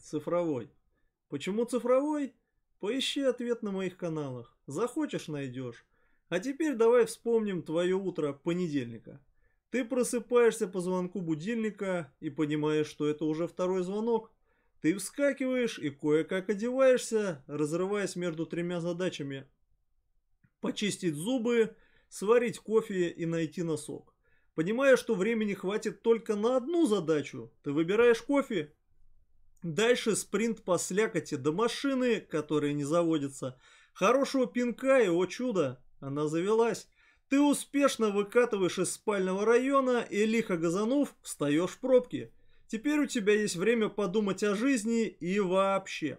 цифровой. Почему цифровой? Поищи ответ на моих каналах. Захочешь – найдешь. А теперь давай вспомним твое утро понедельника. Ты просыпаешься по звонку будильника и понимаешь, что это уже второй звонок. Ты вскакиваешь и кое-как одеваешься, разрываясь между тремя задачами. Почистить зубы, сварить кофе и найти носок. Понимая, что времени хватит только на одну задачу, ты выбираешь кофе, Дальше спринт по слякоти до машины, которая не заводится. Хорошего пинка и, о чудо, она завелась. Ты успешно выкатываешь из спального района и, лихо газанув, встаешь в пробки. Теперь у тебя есть время подумать о жизни и вообще.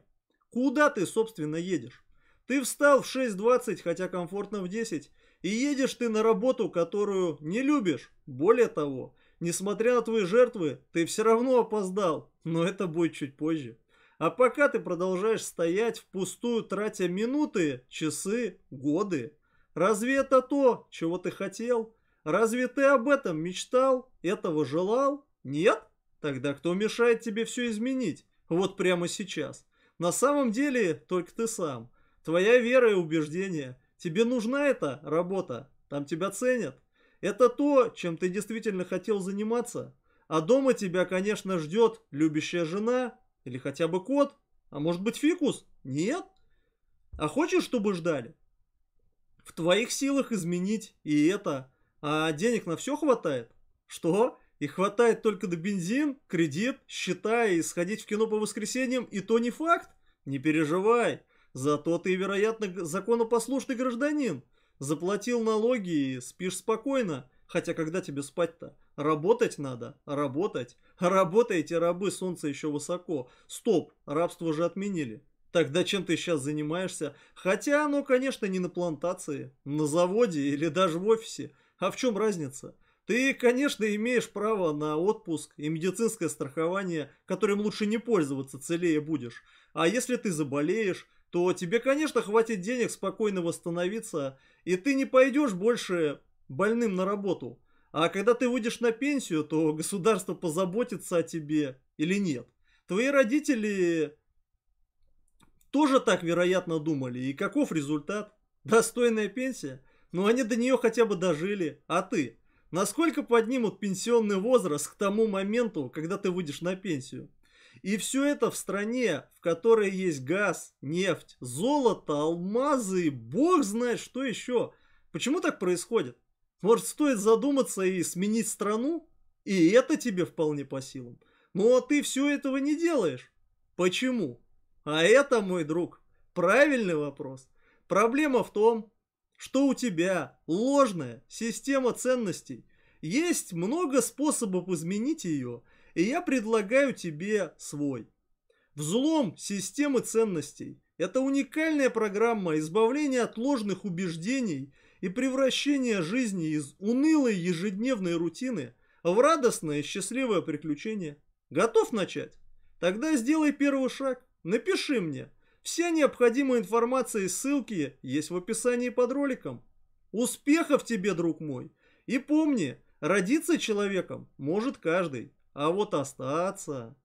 Куда ты, собственно, едешь? Ты встал в 6.20, хотя комфортно в 10, и едешь ты на работу, которую не любишь. Более того, несмотря на твои жертвы, ты все равно опоздал но это будет чуть позже. А пока ты продолжаешь стоять впустую, тратя минуты, часы, годы. Разве это то, чего ты хотел? Разве ты об этом мечтал? Этого желал? Нет? Тогда кто мешает тебе все изменить? Вот прямо сейчас. На самом деле только ты сам. Твоя вера и убеждение. Тебе нужна эта работа. Там тебя ценят. Это то, чем ты действительно хотел заниматься. А дома тебя, конечно, ждет любящая жена или хотя бы кот, а может быть фикус? Нет? А хочешь, чтобы ждали? В твоих силах изменить и это. А денег на все хватает? Что? И хватает только до бензин, кредит, счета и сходить в кино по воскресеньям, и то не факт? Не переживай. Зато ты, вероятно, законопослушный гражданин. Заплатил налоги и спишь спокойно. Хотя когда тебе спать-то? Работать надо, работать. Работаете, рабы, солнце еще высоко. Стоп, рабство же отменили. Тогда чем ты сейчас занимаешься? Хотя оно, ну, конечно, не на плантации, на заводе или даже в офисе. А в чем разница? Ты, конечно, имеешь право на отпуск и медицинское страхование, которым лучше не пользоваться, целее будешь. А если ты заболеешь, то тебе, конечно, хватит денег спокойно восстановиться, и ты не пойдешь больше больным на работу. А когда ты выйдешь на пенсию, то государство позаботится о тебе или нет. Твои родители тоже так, вероятно, думали. И каков результат? Достойная пенсия? но ну, они до нее хотя бы дожили, а ты? Насколько поднимут пенсионный возраст к тому моменту, когда ты выйдешь на пенсию? И все это в стране, в которой есть газ, нефть, золото, алмазы и бог знает что еще. Почему так происходит? Может, стоит задуматься и сменить страну? И это тебе вполне по силам. Но ну, а ты все этого не делаешь. Почему? А это, мой друг, правильный вопрос. Проблема в том, что у тебя ложная система ценностей. Есть много способов изменить ее, и я предлагаю тебе свой. Взлом системы ценностей – это уникальная программа избавления от ложных убеждений – и превращение жизни из унылой ежедневной рутины в радостное и счастливое приключение. Готов начать? Тогда сделай первый шаг. Напиши мне. Вся необходимая информация и ссылки есть в описании под роликом. Успехов тебе, друг мой! И помни, родиться человеком может каждый, а вот остаться...